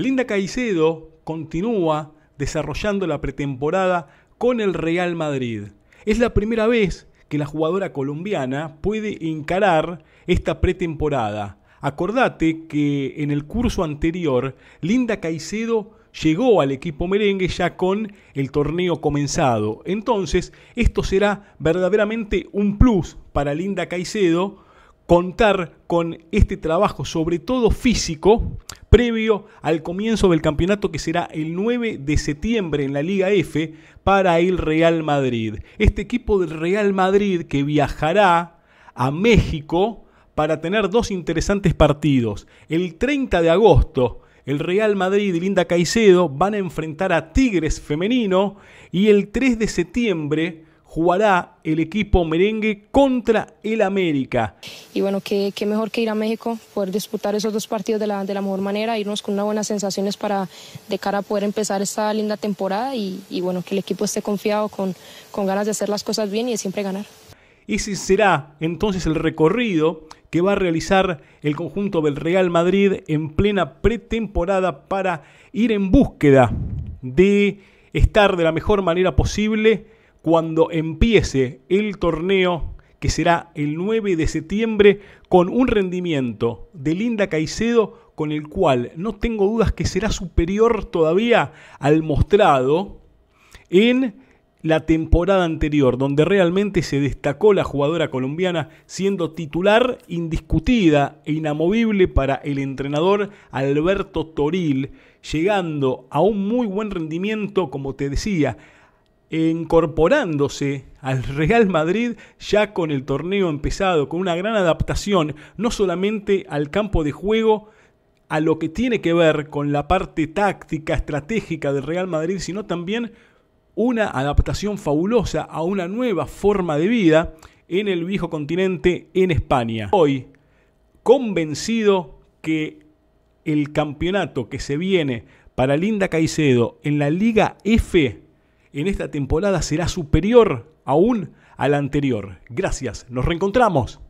Linda Caicedo continúa desarrollando la pretemporada con el Real Madrid. Es la primera vez que la jugadora colombiana puede encarar esta pretemporada. Acordate que en el curso anterior, Linda Caicedo llegó al equipo merengue ya con el torneo comenzado. Entonces, esto será verdaderamente un plus para Linda Caicedo contar con este trabajo, sobre todo físico, previo al comienzo del campeonato que será el 9 de septiembre en la Liga F para el Real Madrid. Este equipo del Real Madrid que viajará a México para tener dos interesantes partidos. El 30 de agosto el Real Madrid y Linda Caicedo van a enfrentar a Tigres femenino y el 3 de septiembre jugará el equipo merengue contra el América. Y bueno, qué, mejor que ir a México, poder disputar esos dos partidos de la, de la mejor manera, irnos con unas buenas sensaciones para de cara a poder empezar esta linda temporada y, bueno, que el equipo esté confiado, con, con ganas de hacer las cosas bien y de siempre ganar. Ese será entonces el recorrido que va a realizar el conjunto del Real Madrid en plena pretemporada para ir en búsqueda de estar de la mejor manera posible cuando empiece el torneo que será el 9 de septiembre con un rendimiento de Linda Caicedo con el cual no tengo dudas que será superior todavía al mostrado en la temporada anterior, donde realmente se destacó la jugadora colombiana siendo titular indiscutida e inamovible para el entrenador Alberto Toril, llegando a un muy buen rendimiento, como te decía, incorporándose al Real Madrid ya con el torneo empezado, con una gran adaptación, no solamente al campo de juego, a lo que tiene que ver con la parte táctica, estratégica del Real Madrid, sino también una adaptación fabulosa a una nueva forma de vida en el viejo continente, en España. Hoy, convencido que el campeonato que se viene para Linda Caicedo en la Liga F en esta temporada será superior aún a la anterior. Gracias, nos reencontramos.